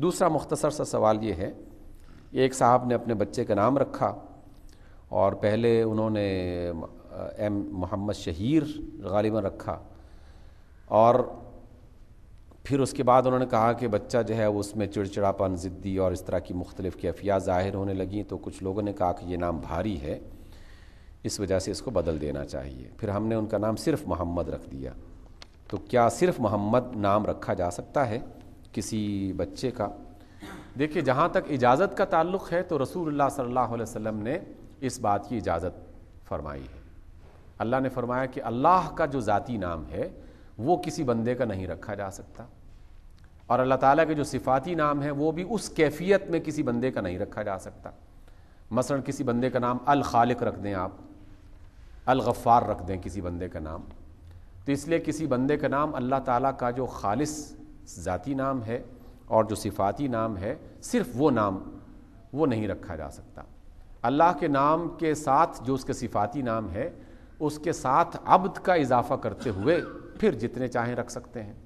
दूसरा मुख्तसर सा सवाल ये है एक साहब ने अपने बच्चे का नाम रखा और पहले उन्होंने एम मोहम्मद शहीर गालिबा रखा और फिर उसके बाद उन्होंने कहा कि बच्चा जो है उसमें चिड़चिड़ापन ज़िद्दी और इस तरह की मुख्तलिफ़ कैफियात ज़ाहिर होने लगी तो कुछ लोगों ने कहा कि ये नाम भारी है इस वजह से इसको बदल देना चाहिए फिर हमने उनका नाम सिर्फ़ मोहम्मद रख दिया तो क्या सिर्फ़ मोहम्मद नाम रखा जा सकता है किसी बच्चे का देखिए जहाँ तक इजाज़त का ताल्लुक़ है तो रसूलुल्लाह सल्लल्लाहु अलैहि वसल्लम ने इस बात की इजाज़त फरमाई है अल्लाह ने फरमाया कि अल्लाह का जो ज़ाती नाम है वो किसी बंदे का नहीं रखा जा सकता और अल्लाह ताला के जो सिफाती नाम है वो भी उस कैफियत में किसी बंदे का नहीं रखा जा सकता मसलन किसी बंदे का नाम अल खालिक रख दें आप अल गफ़ार रख दें किसी बंदे का नाम तो इसलिए किसी बंदे का नाम अल्लाह ताला का जो खालिस ज़ाती नाम है और जो सिफाती नाम है सिर्फ वो नाम वो नहीं रखा जा सकता अल्लाह के नाम के साथ जो उसके सिफाती नाम है उसके साथ अब्द का इजाफा करते हुए फिर जितने चाहें रख सकते हैं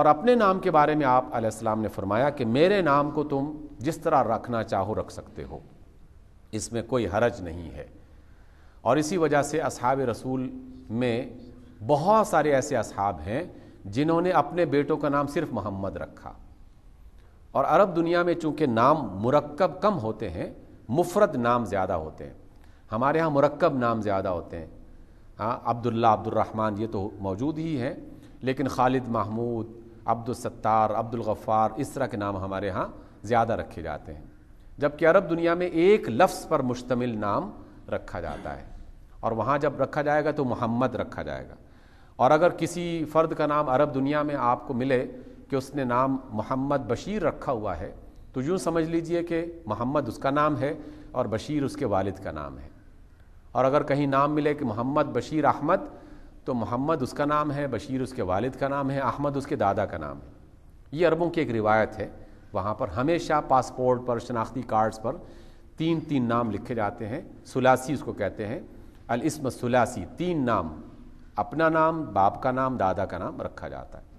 और अपने नाम के बारे में आप आसमाम ने फरमाया कि मेरे नाम को तुम जिस तरह रखना चाहो रख सकते हो इसमें कोई हरज नहीं है और इसी वजह से असहाब रसूल में बहुत सारे ऐसे असहाब हैं जिन्होंने अपने बेटों का नाम सिर्फ मोहम्मद रखा और अरब दुनिया में चूंकि नाम मुरक्कब कम होते हैं मुफरत नाम ज़्यादा होते हैं हमारे यहाँ मुरक्कब नाम ज़्यादा होते हैं हाँ अब्दुल्ला अब्दुलरहमान ये तो मौजूद ही हैं लेकिन खालिद महमूद अब्दुलसत्तार अब्दुलगफ़ार इस तरह के नाम हमारे यहाँ ज़्यादा रखे जाते हैं जबकि अरब दुनिया में एक लफ्ज़ पर मुश्तमिल नाम रखा जाता है और वहाँ जब रखा जाएगा तो मोहम्मद रखा जाएगा और अगर किसी फ़र्द का नाम अरब दुनिया में आपको मिले कि उसने नाम मोहम्मद बशीर रखा हुआ है तो यूँ समझ लीजिए कि मोहम्मद उसका नाम है और बशीर उसके वालिद का नाम है और अगर कहीं नाम मिले कि मोहम्मद बशीर अहमद तो मोहम्मद उसका नाम है बशीर उसके वालिद का नाम है अहमद उसके दादा का नाम है ये अरबों की एक रिवायत है वहाँ पर हमेशा पासपोर्ट पर शनाख्ती कार्ड्स पर तीन तीन नाम लिखे जाते हैं सुलासी उसको कहते हैं अलस्म सुलासी तीन नाम अपना नाम बाप का नाम दादा का नाम रखा जाता है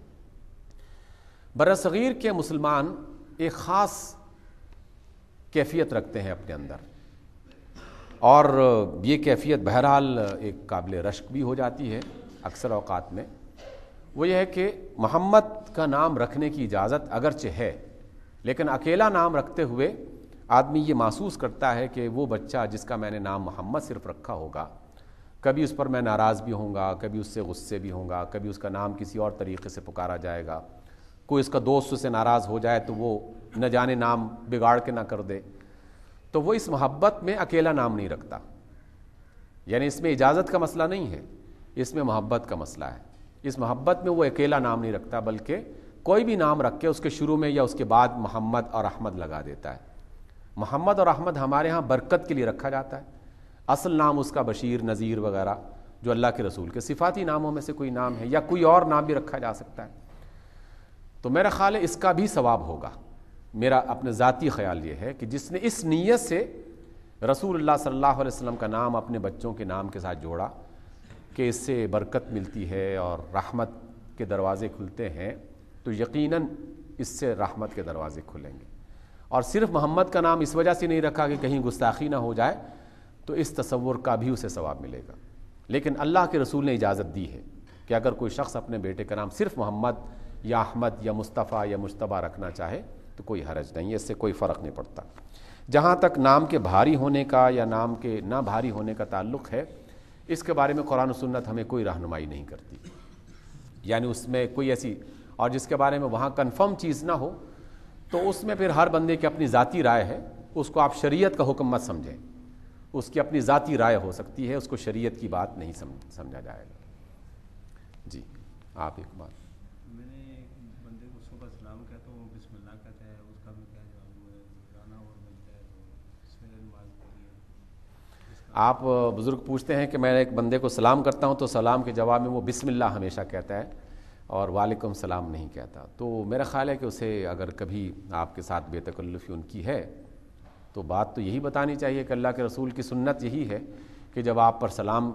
बरसगीर के मुसलमान एक ख़ास कैफियत रखते हैं अपने अंदर और ये कैफियत बहरहाल एक काबिल रश्क भी हो जाती है अक्सर अवकात में वो यह है कि मोहम्मद का नाम रखने की इजाज़त अगरचे है लेकिन अकेला नाम रखते हुए आदमी ये महसूस करता है कि वो बच्चा जिसका मैंने नाम मोहम्मद सिर्फ रखा होगा कभी उस पर मैं नाराज़ भी होऊंगा कभी उससे गुस्से भी होऊंगा कभी उसका नाम किसी और तरीके से पुकारा जाएगा कोई उसका दोस्त उससे नाराज़ हो जाए तो वो न जाने नाम बिगाड़ के ना कर दे तो वो इस मोहब्बत में अकेला नाम नहीं रखता यानी इसमें इजाज़त का मसला नहीं है इसमें मोहब्बत का मसला है इस मोहब्बत में वो अकेला नाम नहीं रखता बल्कि कोई भी नाम रख के उसके शुरू में या उसके बाद मोहम्मद और अहमद लगा देता है मोहम्मद और अहमद हमारे यहाँ बरकत के लिए रखा जाता है असल नाम उसका बशीर नज़ीर वगैरह जो अल्लाह के रसूल के सिफाती नामों में से कोई नाम है या कोई और नाम भी रखा जा सकता है तो मेरा ख्याल है इसका भी सवाब होगा मेरा अपने ज़ाती ख्याल ये है कि जिसने इस नीयत से रसूल सल्लल्लाहु अलैहि वसल्लम का नाम अपने बच्चों के नाम के साथ जोड़ा कि इससे बरकत मिलती है और रहमत के दरवाज़े खुलते हैं तो यकीनन इससे रहमत के दरवाज़े खुलेंगे और सिर्फ मोहम्मद का नाम इस वजह से नहीं रखा कि कहीं गुस्ताखी ना हो जाए तो इस तस्वुर का भी उसे सवाब मिलेगा लेकिन अल्लाह के रसूल ने इजाज़त दी है कि अगर कोई शख्स अपने बेटे का नाम सिर्फ मोहम्मद या अहमद या मुस्तफ़ा या मुशतबा रखना चाहे तो कोई हरज नहीं है इससे कोई फ़र्क नहीं पड़ता जहाँ तक नाम के भारी होने का या नाम के ना भारी होने का ताल्लुक है इसके बारे में कुरान सुन्नत हमें कोई रहनुमाई नहीं करती यानी उसमें कोई ऐसी और जिसके बारे में वहाँ कन्फर्म चीज़ ना हो तो उसमें फिर हर बंदे की अपनी ज़ाती राय है उसको आप शरीयत का हुक्म मत समझें उसकी अपनी ज़ाती राय हो सकती है उसको शरीयत की बात नहीं समझा जाएगा जी आप एक बात तो आप बुज़ुर्ग पूछते हैं कि मैं एक बंदे को सलाम करता हूं तो सलाम के जवाब में वो बिस्मिल्लाह हमेशा कहता है और वालेकुम सलाम नहीं कहता तो मेरा ख्याल है कि उसे अगर कभी आपके साथ बेतकल्लफ़ी उनकी है तो बात तो यही बतानी चाहिए कि अल्लाह के रसूल की सुन्नत यही है कि जब आप पर सलाम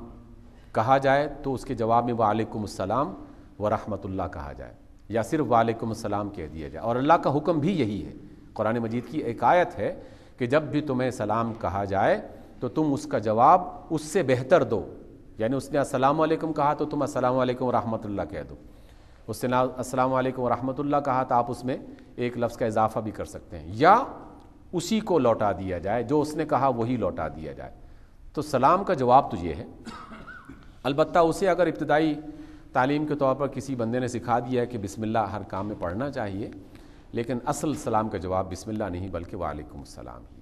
कहा जाए तो उसके जवाब में वालेकुमसलाम व रहमतुल्लाह कहा जाए या सिर्फ वालेकुमसलाम कह दिया जाए और अल्लाह का हुक्म भी यही है कुरान मजीद की एक आयत है कि जब भी तुम्हें सलाम कहा जाए तो तुम उसका जवाब उससे बेहतर दो यानी उसने असलकम कहा तो तुम असलकम रहमतुल्लाह कह दो उससे ना असलकम रहमतुल्लाह कहा तो आप उसमें एक लफ्ज़ का इजाफ़ा भी कर सकते हैं या उसी को लौटा दिया जाए जो उसने कहा वही लौटा दिया जाए तो सलाम का जवाब तो ये है अलबत् उसे अगर इब्तदाई तालीम के तौर पर किसी बंदे ने सिखा दिया है कि बिसमिल्ला हर काम में पढ़ना चाहिए लेकिन असल सलाम का जवाब बिसमिल्ला नहीं बल्कि वालेकुम सलाम